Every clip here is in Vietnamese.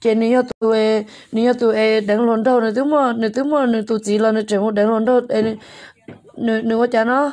chị nếu tụi nếu tụi em đánh lộn đâu nữa tiếng mà nữa tiếng mà nữa tụi chị là nữa trẻ một đánh lộn đâu em nữa có cha nó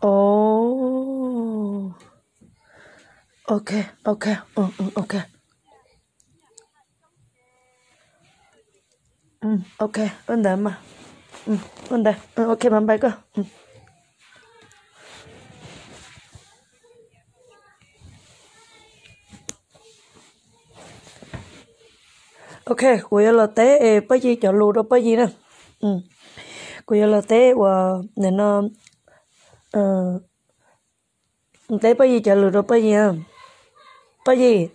Ồ. Ok, ok, ừ, ừ, ok. Ừ, ok, ơn đấy mà. Ừ, ơn đấy. Ừ, ok, bấm bay cơ. Ừ. Ok, của là té, e, bây giờ chọn lù đâu bây giờ nè. 嗯，古有了得我那那，嗯，得不一就路都不一样，不一，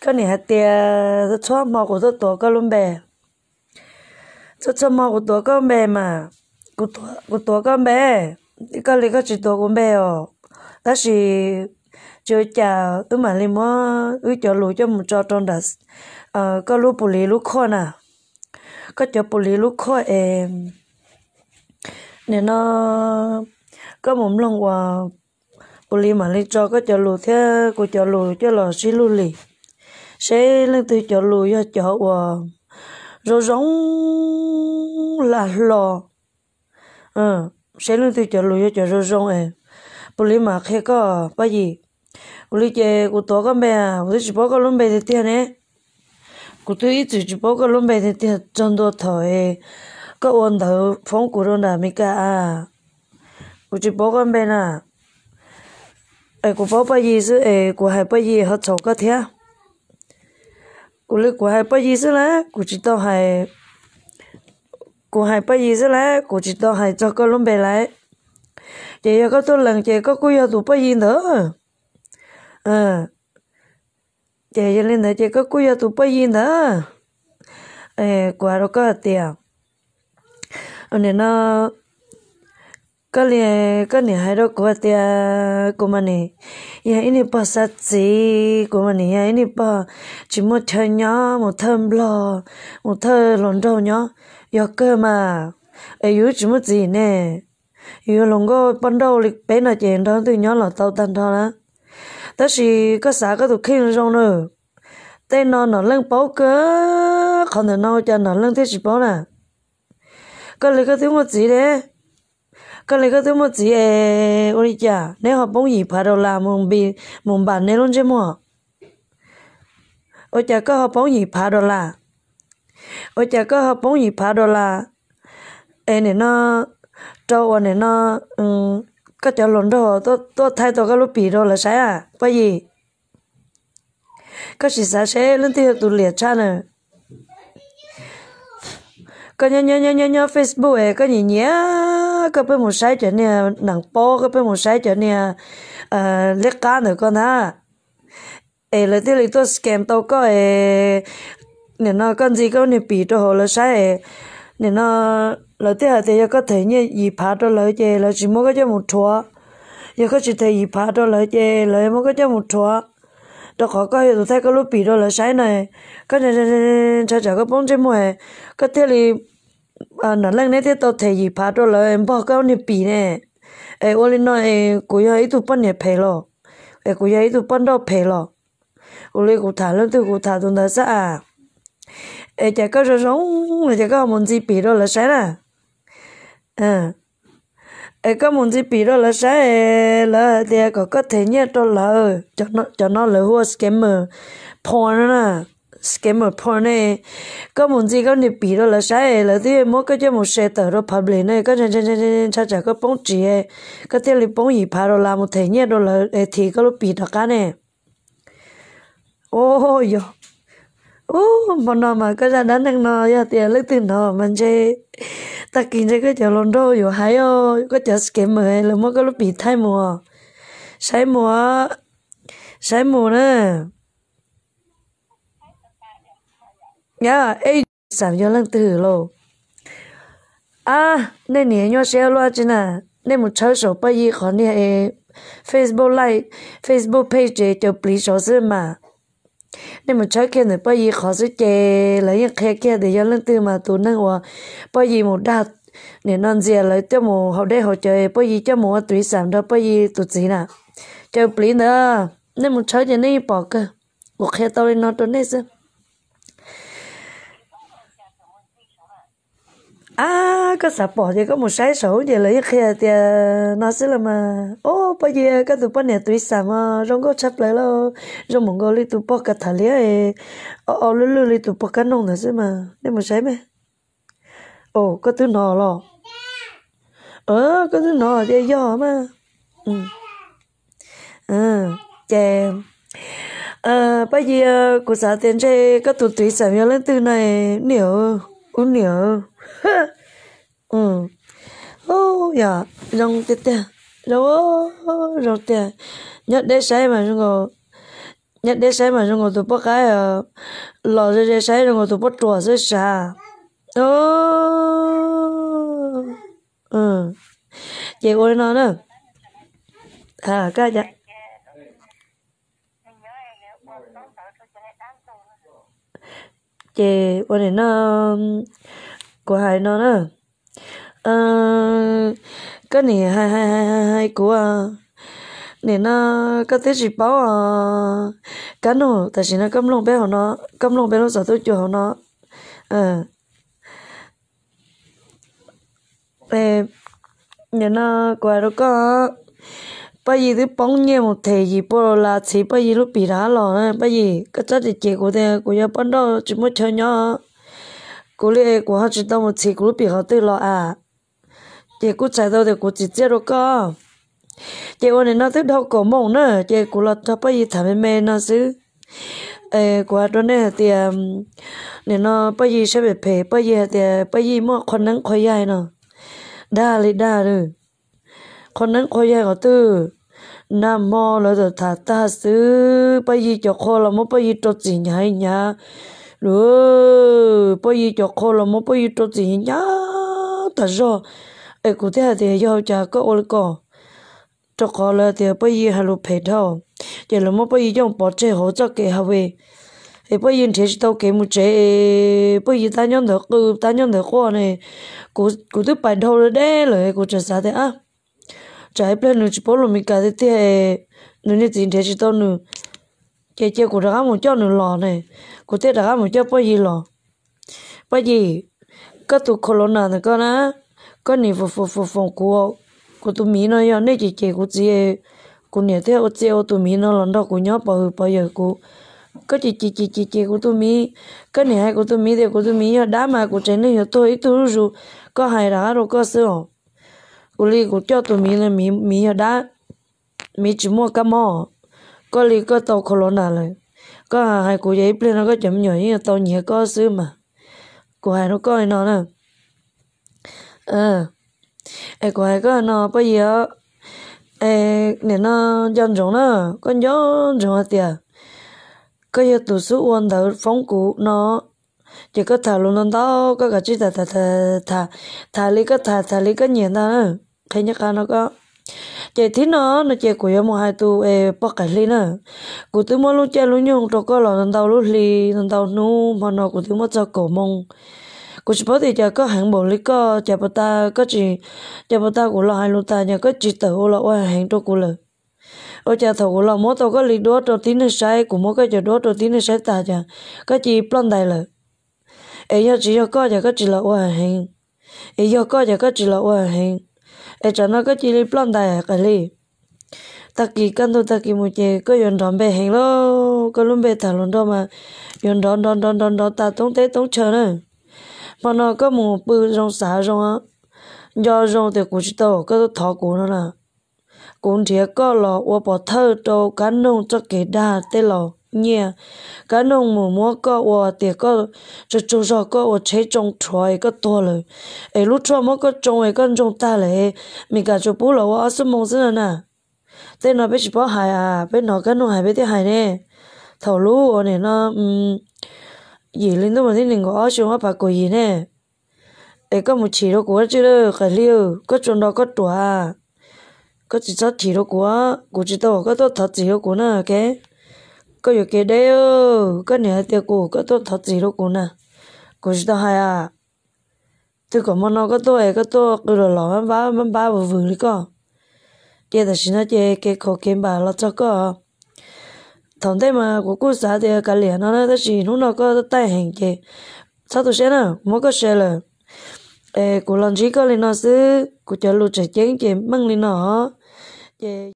跟你还爹这穿毛骨头多个轮呗，这穿毛骨多个呗嘛，骨多骨多个呗，你个你个只多个呗哦，但是。chơi chả ứ mà lên mua ứ cho lúa cho một trò tròn đã ờ có lúa bù lì lúa kho nè có cho bù lì lúc khó em nên nó có mồm lòng qua bù lì mà lấy cho có cho lù thế cô cho lù cho là xí lù lì sẽ lên từ cho lù cho cho qua rồi giống là lò ừ sẽ lên từ cho lù cho cho rồi giống em bù lì mà khi có bao gì bù lì chơi cô tổ con mẹ bù lì chỉ bỏ có luôn bè thì tiền ấy cụ tôi chỉ chỉ bảo cái lúc bây giờ thì chân đồ thời cái ôn đầu phong cụ đó là mấy cái à cụ chỉ bảo cái bên à ai cụ bảo bây giờ sự ai cụ hay bây giờ hết chỗ cái thế cụ lấy cụ hay bây giờ sự là cụ chỉ đâu hay cụ hay bây giờ sự là cụ chỉ đâu hay cho cái lúc bây lại vậy có tôi lần chạy có cụ giờ bây giờ nữa chị cho nên là chị có cú giờ tụ bây gì nữa ê quả rồi có tiền ở nên nó có lẽ có lẽ hai đó của tia của mình này ya ini pa sát gì của mình ya ini pa chỉ một thời nhỏ một thằng lo một thằng lon đâu nhỏ ya cơ mà ai yếu chỉ một gì nè yếu lòng có ban đầu lịch bé nào chuyện đó từ nhỏ là tao tan đó đó 但是个啥个都看上了，但那那人包个可能那家那人太是包了，个那个怎么子嘞？cái này cái thứ mà chỉ ê ôi cha nếu họ bông gì phải đâu làm mùng bì mùng bàn nên luôn chứ mua ôi cha có họ bông gì phải đâu là ôi cha có họ bông gì phải đâu là ê này nó trâu này nó um các chỗ lộn đó, tôi tôi thay tôi các lúc bị đó là sai à bởi vì có gì sao sẽ lên tiêu tụ liệt cha nữa các nhớ nhớ nhớ nhớ nhớ Facebook ấy các nhớ nhớ, các bên một sai chuyện nè nặng po các bên một sai chuyện nè à, liệt cá nữa con ha ấy là tiêu liệt tôi scam tôi có ấy nè nó con gì có nè bị đồ là sai nên nó lỡ thế là thì có thể như gì phá đó lợi chơi lỡ chỉ mỗi cái cho một chùa giờ có chỉ thấy gì phá đó lỡ chơi lỡ mỗi cái cho một chùa đó khó có hiểu thấy cái lúc bị đó lỡ sai này cái này này này chả chả cái bóng chơi mồi, cái thế thì à nó lên đấy thì tao thấy gì phá đó lỡ em bỏ cái này bị nè ai ôi lên nói cô giờ ít tụ bận này phê lo ai cô giờ ít tụ bận đó phê lo ôi lên cô thả lên tôi cô thả tôi đã sao ê chả có rồi sống là chả có một gì bị rồi là sáng à à ê có một gì bị rồi là sáng là thì có có thể nhớ cho là cho nó cho nó là hua scammer porn à scammer porn này có một gì có nịp bị rồi là sáng là thì mỗi cái cho một xe tờ rồi public này có chân chân chân chân cha cha có bóng chỉ có thể là bóng gì phải rồi là một thể nhớ rồi là thì có lúc bị đặc cá này ôi oh, ô mà nó mà cái gia đình đang nói giờ tiền lấy tiền nó mình chơi ta kinh chơi cái chợ lon đô อยู่ hay ô cái chợ scam mới, là mua cái lúc bị thay mùa sai mùa sai mùa nữa nhá ấy giảm cho lần từ lô à nên nhớ nhau xe loa chứ nè nên một cháu số bây giờ còn nè Facebook like Facebook page để cho please số mà nên mà trái kia này bây giờ khó sẽ chè lấy những khe kia để cho lên từ mà tụi năng hòa bây giờ một đa để non dìa lấy tiêu mù hậu đây hậu chơi bây giờ cho mù tuổi sản đó bây giờ tụt gì nè chơi plí nữa nên một trái kia này bỏ cơ một khe tao lên nó tụi này xem à có sạp bỏ thì có một sái sổ thì lấy kia thì nó sẽ là mà ô bây giờ các tụi bọn này tụi sao mà rong có chấp lại lo rong mong có lấy tụi bỏ cả thà lý ấy ô ô lulu lulu lấy tụi bỏ cả nông nữa chứ mà nên một sái mày ô có tụi nọ lo ờ có tụi nọ thì do mà ừ ừ chè ờ bây giờ cô xã tiền chơi các tụi tụi sao lên từ này nhiều 언니야. 응. 오, 야, 정 때때. đâu rồi tiền nhất để say mà chúng ngồi nhất để say mà chúng ngồi tụi bắt cái lò ra để say chúng ngồi tụi bắt chùa rất xa ô ừ chị ơi nó nữa à cái vậy chè quan hệ nó của hai nó ờ, cái này hai hai hai hai hai của ờ, này nó cái tiết gì báo à cá nổ tại vì nó cấm lông bé của nó cấm lông bé nó sợ tôi chùa nó ờ em nhà nó qua đâu có bây giờ thì bóng nhẹ một thể gì bỏ là chỉ bây giờ lúc bị đá lò bây giờ cái chất thì chỉ của thế của nhà bắn đâu chỉ mới chơi nhau của lẽ của họ chúng ta một chỉ của lúc bị họ tự lò à chỉ của chạy đâu thì của chỉ chết rồi co, chỉ của này nó tức đâu có mộng nữa chỉ của là cho bây giờ thằng mẹ nó xứ ê của đó này thì này nó bây giờ sẽ bị phê bây giờ thì bây giờ mà con nắng khói dài nó đa lấy đa rồi con nắng khói dài của tư nam mô lỡ giờ thả ta sư bây giờ cho khô là mốt bây giờ cho gì nhá nhá rồi bây giờ cho khô là mốt bây giờ cho gì nhá thật rồi ai cũng thấy thì do cha có ô có cho khô là thì bây giờ hà lụp hết đâu giờ là mốt bây giờ trong bỏ chơi hỗ trợ kệ hà về thì bây giờ thế tao kể một chế bây giờ ta nhận được ta nhận được khô này cũng cũng thứ phải đầu rồi đấy rồi cũng chờ sao thế à trái ple e, nu chỉ bolo mi cả thế nu nè tiền thế chỉ tao nu cái chơi của đá một cho nu lò này của thế đá một cho bao gì lò bao gì các tụ corona này con á con này phục phục phục phòng của của tụ mi nó giờ nè chỉ chơi của chị của nhà thế ở chơi tụ mi nó lần đó của nhóc bao bao giờ của có chị chị chị chị chị của tôi mi có này hai của tôi mi thì của tôi mi đá mà của trên này tôi ít tôi rồi có hai đá rồi có sữa cô li cô cho tụi mi là mi mi ở đó mi chỉ mua cá mò có li có tàu corona rồi có hai cô giấy plei nó có chậm nhỏ như tàu nhẹ có xứ mà cô hai nó coi nó nè ờ ai cô hai có nó bây giờ ai nè nó dân chúng nó có dân chúng tiệt có giờ tụi số uốn đầu phóng cụ nó chỉ có thả luôn đó có cả chỉ thả thả thả thả thả lý có thả thả lý có đó thế nhắc anh nó có chị tí nó nó chị của em một hai tu e bóc cái ly nữa của tôi mua lúc chơi luôn nhung cho có lò lần tao luôn ly lần tao nu mà nó của tôi mua cho cổ mông của chị bớt thì chả có hàng bộ lý co chả bớt ta có chỉ chả bớt ta của lo hai lúc ta nhà có chỉ tự lo qua hàng cho của lời ở chả thầu của lo mỗi tàu có ly đốt cho tí nữa sai của mỗi cái chả đốt cho tí nữa sai ta chả có chỉ plan đại lời ấy giờ chỉ có chả có chỉ lo qua hàng ấy giờ có chả có chỉ lo qua hàng e cho nó có chỉ li plon đại cái li ta kỳ căn tu ta kỳ một chế có yon đón bề hành lo có luôn bề thả luôn đó mà yon đón đón đón đón đón ta tống tế tống chờ nữa mà nó có một bự rong xả rong á do rong thì cũng chỉ tao có thọ cũng nữa là cũng thiệt có lọ qua bỏ thơ đâu cá nông cho kẻ đa tê lọ nhẹ cái nông mù mua có wo tiệt có cho chú rò có wo chế trồng trời có to rồi ấy lúc cho mua có trồng ấy con trồng ta lại mình cả cho bố là wo sớm mong xin nè tên nó biết chỉ bảo hại à biết nó cái nông hại biết thì hại nè thầu lú này nó um gì lên đó mà thấy mình có chúng nó bà cô gì nè ấy có một chỉ đâu của chứ đâu cái liu có trồng đó có tuổi có chỉ cho chỉ đâu của của chỉ tao có tao thật chỉ đâu của nó cái có yêu cái đấy ơ có nè tiêu cụ có tôi thật gì đâu cụ nè cụ chỉ tao hay à tôi có món nào có tôi có tôi cứ rồi lỏ bám bám bám bám vào vườn đi con kia là xin nó chơi cái khổ kiếm bà lo cho con thằng thế mà của cô xã thì cả liền nó nói chỉ lúc nào có tay hành kì sao tôi xem nào mỗi có xe là ê của lần chỉ có lên nó xứ của chờ lụt trẻ chén chém măng lên nó